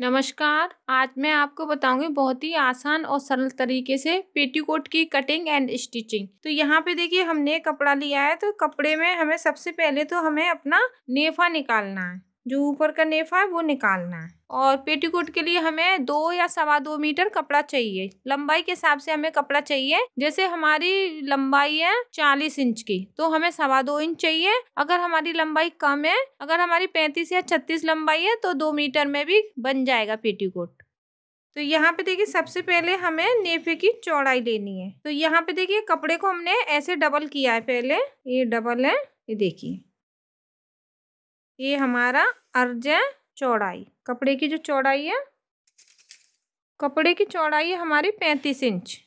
नमस्कार आज मैं आपको बताऊंगी बहुत ही आसान और सरल तरीके से पेटीकोट की कटिंग एंड स्टिचिंग तो यहाँ पे देखिए हमने कपड़ा लिया है तो कपड़े में हमें सबसे पहले तो हमें अपना नेफा निकालना है जो ऊपर का नेफा है वो निकालना है और पेटीकोट के लिए हमें दो या सवा दो मीटर कपड़ा चाहिए लंबाई के हिसाब से हमें कपड़ा चाहिए जैसे हमारी लंबाई है चालीस इंच की तो हमें सवा दो इंच चाहिए अगर हमारी लंबाई कम है अगर हमारी पैंतीस या छत्तीस लंबाई है तो दो मीटर में भी बन जाएगा पेटीकोट तो यहाँ पे देखिए सबसे पहले हमें नेफे की चौड़ाई लेनी है तो यहाँ पे देखिए कपड़े को हमने ऐसे डबल किया है पहले ये डबल है ये देखिए ये हमारा अर्ज है चौड़ाई कपड़े की जो चौड़ाई है कपड़े की चौड़ाई है हमारी पैंतीस इंच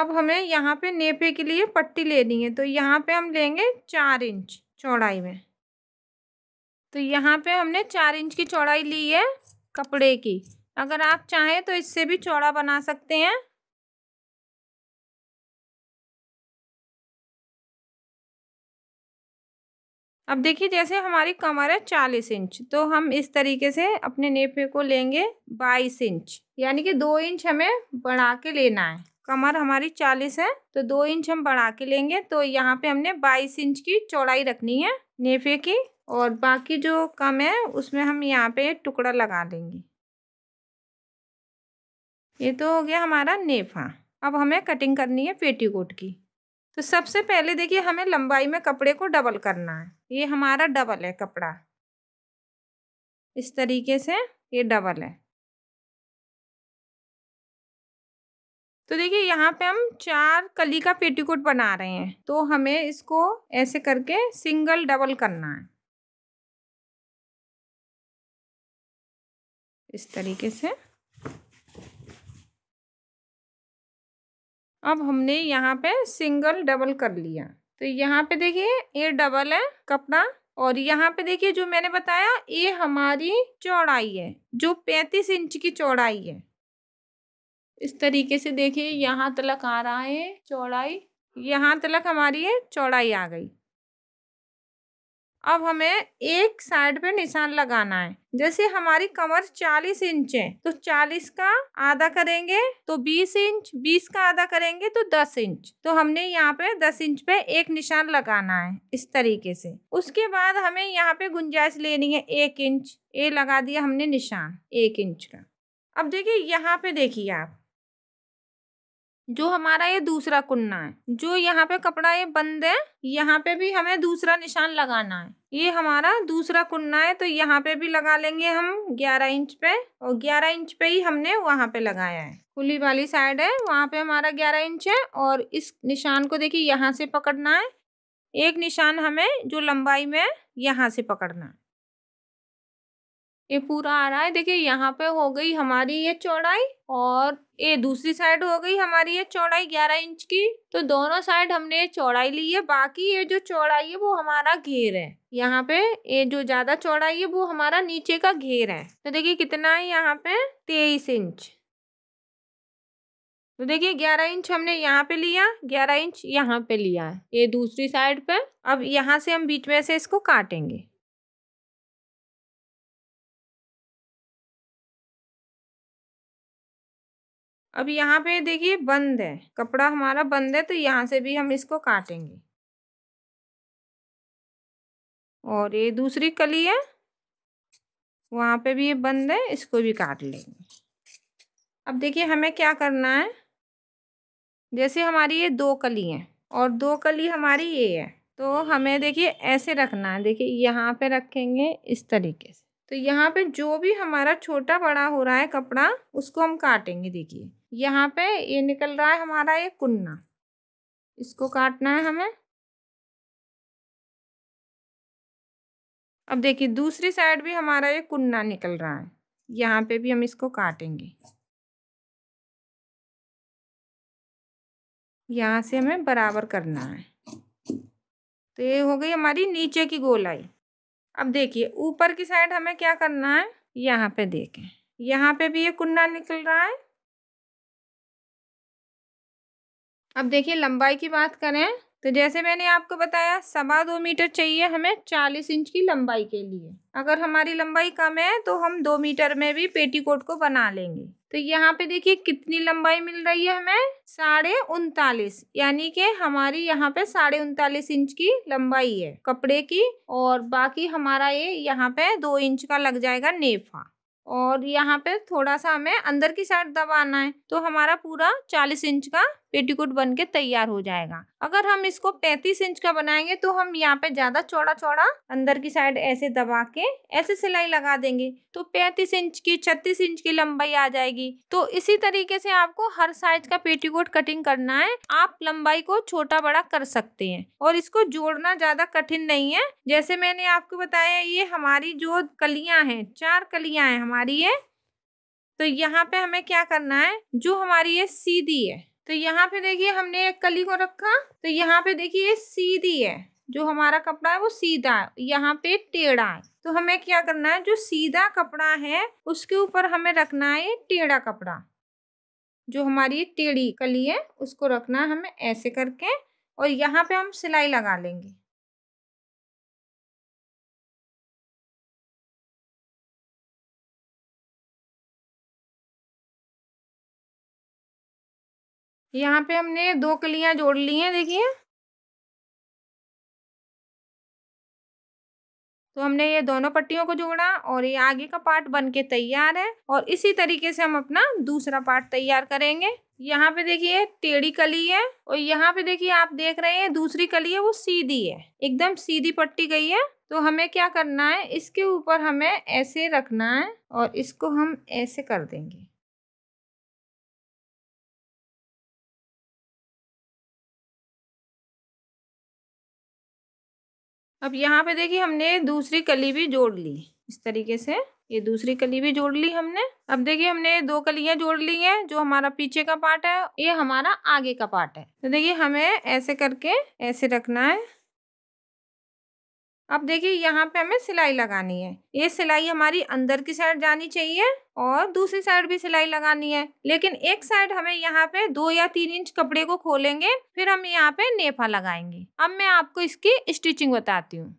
अब हमें यहाँ पे नेपे के लिए पट्टी लेनी है तो यहाँ पे हम लेंगे चार इंच चौड़ाई में तो यहाँ पे हमने चार इंच की चौड़ाई ली है कपड़े की अगर आप चाहें तो इससे भी चौड़ा बना सकते हैं अब देखिए जैसे हमारी कमर है चालीस इंच तो हम इस तरीके से अपने नेफे को लेंगे बाईस इंच यानी कि दो इंच हमें बढ़ा के लेना है कमर हमारी चालीस है तो दो इंच हम बढ़ा के लेंगे तो यहाँ पे हमने बाईस इंच की चौड़ाई रखनी है नेफे की और बाकी जो कम है उसमें हम यहाँ पे टुकड़ा लगा देंगे ये तो हो गया हमारा नेफा अब हमें कटिंग करनी है पेटीकोट की तो सबसे पहले देखिए हमें लंबाई में कपड़े को डबल करना है ये हमारा डबल है कपड़ा इस तरीके से ये डबल है तो देखिए यहाँ पे हम चार कली का पेटीकोट बना रहे हैं तो हमें इसको ऐसे करके सिंगल डबल करना है इस तरीके से अब हमने यहाँ पे सिंगल डबल कर लिया तो यहाँ पे देखिए ये डबल है कपड़ा और यहाँ पे देखिए जो मैंने बताया ये हमारी चौड़ाई है जो पैंतीस इंच की चौड़ाई है इस तरीके से देखिए यहाँ तलक आ रहा है चौड़ाई यहाँ तलक हमारी है चौड़ाई आ गई अब हमें एक साइड पे निशान लगाना है जैसे हमारी कमर 40 इंच है तो 40 का आधा करेंगे तो 20 इंच 20 का आधा करेंगे तो 10 इंच तो हमने यहाँ पे 10 इंच पे एक निशान लगाना है इस तरीके से उसके बाद हमें यहाँ पे गुंजाइश लेनी है एक इंच ए लगा दिया हमने निशान एक इंच का अब देखिए यहाँ पे देखिए आप जो हमारा ये दूसरा कुन्ना है जो यहाँ पे कपड़ा ये बंद है यहाँ पे भी हमें दूसरा निशान लगाना है ये हमारा दूसरा कुन्ना है तो यहाँ पे भी लगा लेंगे हम ग्यारह इंच पे और ग्यारह इंच पे ही हमने वहाँ पे लगाया है खुली वाली साइड है वहाँ पे हमारा ग्यारह इंच है और इस निशान को देखिए यहाँ से पकड़ना है एक निशान हमें जो लंबाई में यहाँ से पकड़ना है ये पूरा आ रहा है देखिए यहाँ पे हो गई हमारी ये चौड़ाई और ये दूसरी साइड हो गई हमारी ये चौड़ाई ग्यारह इंच की तो दोनों साइड हमने ये चौड़ाई ली है बाकी ये जो चौड़ाई है वो हमारा घेर है यहाँ पे ये जो ज्यादा चौड़ाई है वो हमारा नीचे का घेर है तो देखिए कितना है यहाँ पे तेईस इंच तो देखिए ग्यारह इंच हमने यहाँ पे लिया ग्यारह इंच यहाँ पे लिया है ये दूसरी साइड पे अब यहाँ से हम बीच में से इसको काटेंगे अब यहाँ पे देखिए बंद है कपड़ा हमारा बंद है तो यहाँ से भी हम इसको काटेंगे और ये दूसरी कली है वहाँ पे भी ये बंद है इसको भी काट लेंगे अब देखिए हमें क्या करना है जैसे हमारी ये दो कली हैं और दो कली हमारी ये है तो हमें देखिए ऐसे रखना है देखिए यहाँ पे रखेंगे इस तरीके से तो यहाँ पे जो भी हमारा छोटा बड़ा हो रहा है कपड़ा उसको हम काटेंगे देखिए यहाँ पे ये निकल रहा है हमारा ये कुन्ना इसको काटना है हमें अब देखिए दूसरी साइड भी हमारा ये कुन्ना निकल रहा है यहाँ पे भी हम इसको काटेंगे यहाँ से हमें बराबर करना है तो ये हो गई हमारी नीचे की गोलाई अब देखिए ऊपर की साइड हमें क्या करना है यहाँ पे देखें यहाँ पे भी ये कुन्ना निकल रहा है अब देखिए लंबाई की बात करें तो जैसे मैंने आपको बताया सवा दो मीटर चाहिए हमें चालीस इंच की लंबाई के लिए अगर हमारी लंबाई कम है तो हम दो मीटर में भी पेटीकोट को बना लेंगे तो यहाँ पे देखिए कितनी लंबाई मिल रही है हमें साढ़े उनतालीस यानी कि हमारी यहाँ पे साढ़े उनतालीस इंच की लंबाई है कपड़े की और बाकी हमारा ये यहाँ पे दो इंच का लग जाएगा नेफा और यहाँ पे थोड़ा सा हमें अंदर की साइड दबाना है तो हमारा पूरा चालीस इंच का पेटीकोट बन के तैयार हो जाएगा अगर हम इसको पैंतीस इंच का बनाएंगे तो हम यहाँ पे ज्यादा चौड़ा चौड़ा अंदर की साइड ऐसे दबा के ऐसे सिलाई लगा देंगे तो पैंतीस इंच की छत्तीस इंच की लंबाई आ जाएगी तो इसी तरीके से आपको हर साइज का पेटीकोट कटिंग करना है आप लंबाई को छोटा बड़ा कर सकते हैं और इसको जोड़ना ज्यादा कठिन नहीं है जैसे मैंने आपको बताया ये हमारी जो कलियां हैं चार कलियां हैं हमारी ये तो यहाँ पे हमें क्या करना है जो हमारी ये सीधी है तो यहाँ पे देखिए हमने एक कली को रखा तो यहाँ पे देखिए सीधी है जो हमारा कपड़ा है वो सीधा है यहाँ पे टेढ़ा है तो हमें क्या करना है जो सीधा कपड़ा है उसके ऊपर हमें रखना है टेढ़ा कपड़ा जो हमारी टेढ़ी कली है उसको रखना है हमें ऐसे करके और यहाँ पे हम सिलाई लगा लेंगे यहाँ पे हमने दो कलियाँ जोड़ ली हैं देखिए तो हमने ये दोनों पट्टियों को जोड़ा और ये आगे का पार्ट बन के तैयार है और इसी तरीके से हम अपना दूसरा पार्ट तैयार करेंगे यहाँ पे देखिए टेढ़ी कली है और यहाँ पे देखिए आप देख रहे हैं दूसरी कली है वो सीधी है एकदम सीधी पट्टी गई है तो हमें क्या करना है इसके ऊपर हमें ऐसे रखना है और इसको हम ऐसे कर देंगे अब यहाँ पे देखिए हमने दूसरी कली भी जोड़ ली इस तरीके से ये दूसरी कली भी जोड़ ली हमने अब देखिए हमने दो कलियाँ जोड़ ली हैं जो हमारा पीछे का पार्ट है ये हमारा आगे का पार्ट है तो देखिए हमें ऐसे करके ऐसे रखना है अब देखिए यहाँ पे हमें सिलाई लगानी है ये सिलाई हमारी अंदर की साइड जानी चाहिए और दूसरी साइड भी सिलाई लगानी है लेकिन एक साइड हमें यहाँ पे दो या तीन इंच कपड़े को खोलेंगे फिर हम यहाँ पे नेफा लगाएंगे अब मैं आपको इसकी स्टिचिंग बताती हूँ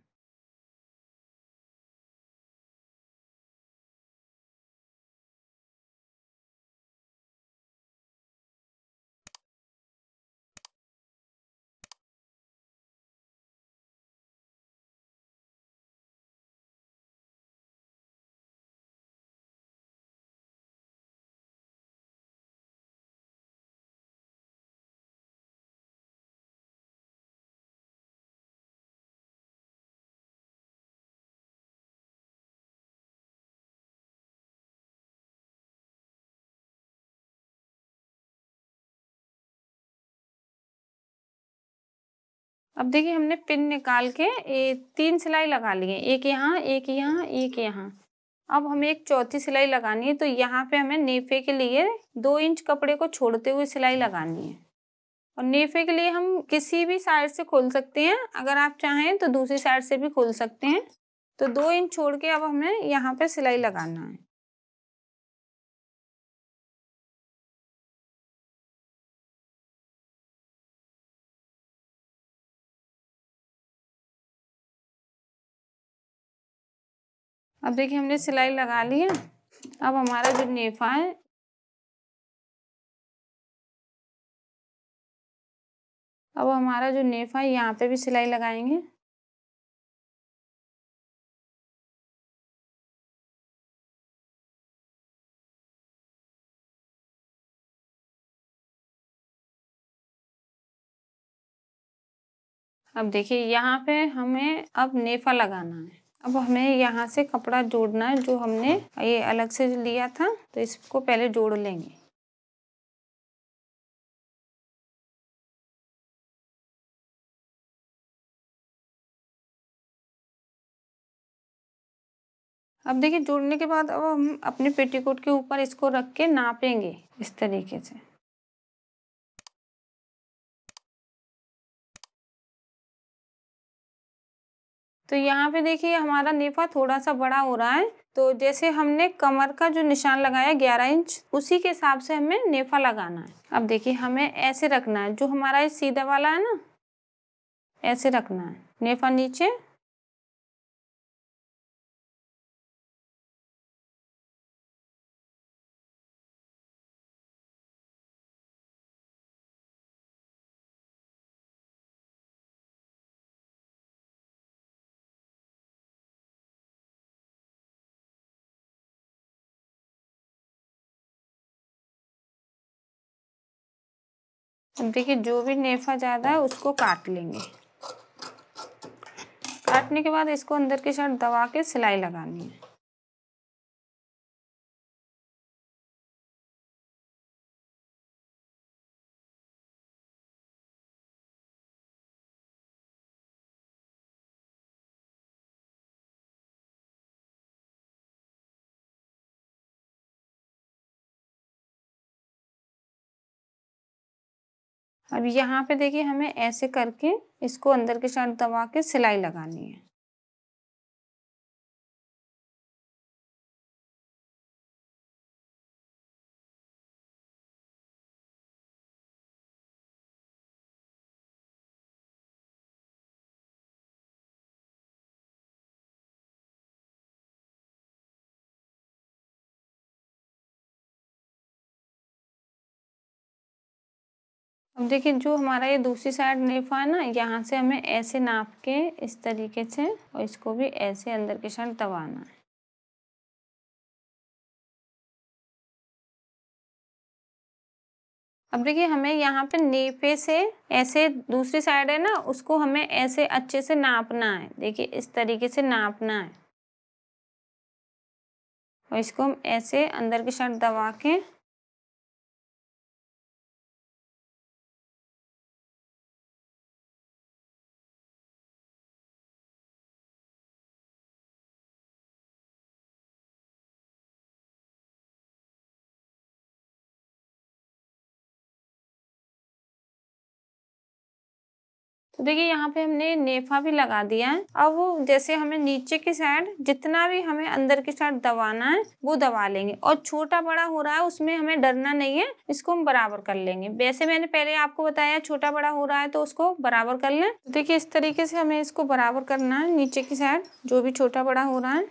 अब देखिए हमने पिन निकाल के ए, तीन सिलाई लगा ली है एक यहाँ एक यहाँ एक यहाँ अब हमें एक चौथी सिलाई लगानी है तो यहाँ पे हमें नेफे के लिए दो इंच कपड़े को छोड़ते हुए सिलाई लगानी है और नेफे के लिए हम किसी भी साइड से खोल सकते हैं अगर आप चाहें तो दूसरी साइड से भी खोल सकते हैं तो दो इंच छोड़ के अब हमें यहाँ पे सिलाई लगाना है अब देखिए हमने सिलाई लगा ली है अब हमारा जो नेफा है अब हमारा जो नेफा है यहाँ पे भी सिलाई लगाएंगे अब देखिए यहाँ पे हमें अब नेफा लगाना है अब हमें यहाँ से कपड़ा जोड़ना है जो हमने ये अलग से लिया था तो इसको पहले जोड़ लेंगे अब देखिए जोड़ने के बाद अब हम अपने पेटीकोट के ऊपर इसको रख के नापेंगे इस तरीके से तो यहाँ पे देखिए हमारा नेफा थोड़ा सा बड़ा हो रहा है तो जैसे हमने कमर का जो निशान लगाया ग्यारह इंच उसी के हिसाब से हमें नेफा लगाना है अब देखिए हमें ऐसे रखना है जो हमारा ये सीधा वाला है ना ऐसे रखना है नेफा नीचे अब देखिए जो भी नेफा ज़्यादा है उसको काट लेंगे काटने के बाद इसको अंदर की साथ दबा के सिलाई लगानी है अब यहाँ पे देखिए हमें ऐसे करके इसको अंदर के साइड दबा के सिलाई लगानी है अब देखिए जो हमारा ये दूसरी साइड नेफा है ना यहाँ से हमें ऐसे नाप के इस तरीके से और इसको भी ऐसे अंदर के साइड दबाना है अब देखिए हमें यहाँ पे नेफे से ऐसे दूसरी साइड है ना उसको हमें ऐसे अच्छे से नापना है देखिए इस तरीके से नापना है और इसको हम ऐसे अंदर के साइड दबा के तो देखिए यहाँ पे हमने नेफा भी लगा दिया है अब जैसे हमें नीचे की साइड जितना भी हमें अंदर की साइड दबाना है वो दबा लेंगे और छोटा बड़ा हो रहा है उसमें हमें डरना नहीं है इसको हम बराबर कर लेंगे वैसे मैंने पहले आपको बताया छोटा बड़ा हो रहा है तो उसको बराबर कर लें तो देखिए इस तरीके से हमें इसको बराबर करना है नीचे की साइड जो भी छोटा बड़ा हो रहा है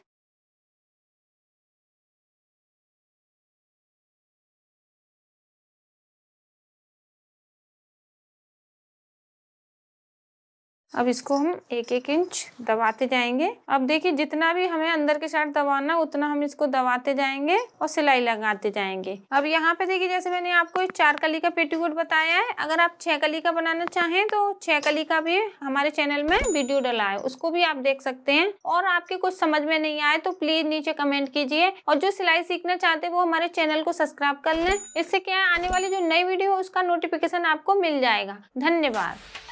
अब इसको हम एक एक इंच दबाते जाएंगे अब देखिए जितना भी हमें अंदर के साइड दबाना उतना हम इसको दबाते जाएंगे और सिलाई लगाते जाएंगे अब यहाँ पे देखिए जैसे मैंने आपको चार कली का पेटीकोट बताया है अगर आप छह कली का बनाना चाहें तो छह कली का भी हमारे चैनल में वीडियो डला है उसको भी आप देख सकते हैं और आपके कुछ समझ में नहीं आए तो प्लीज नीचे कमेंट कीजिए और जो सिलाई सीखना चाहते हैं वो हमारे चैनल को सब्सक्राइब कर ले इससे क्या आने वाली जो नई वीडियो है उसका नोटिफिकेशन आपको मिल जाएगा धन्यवाद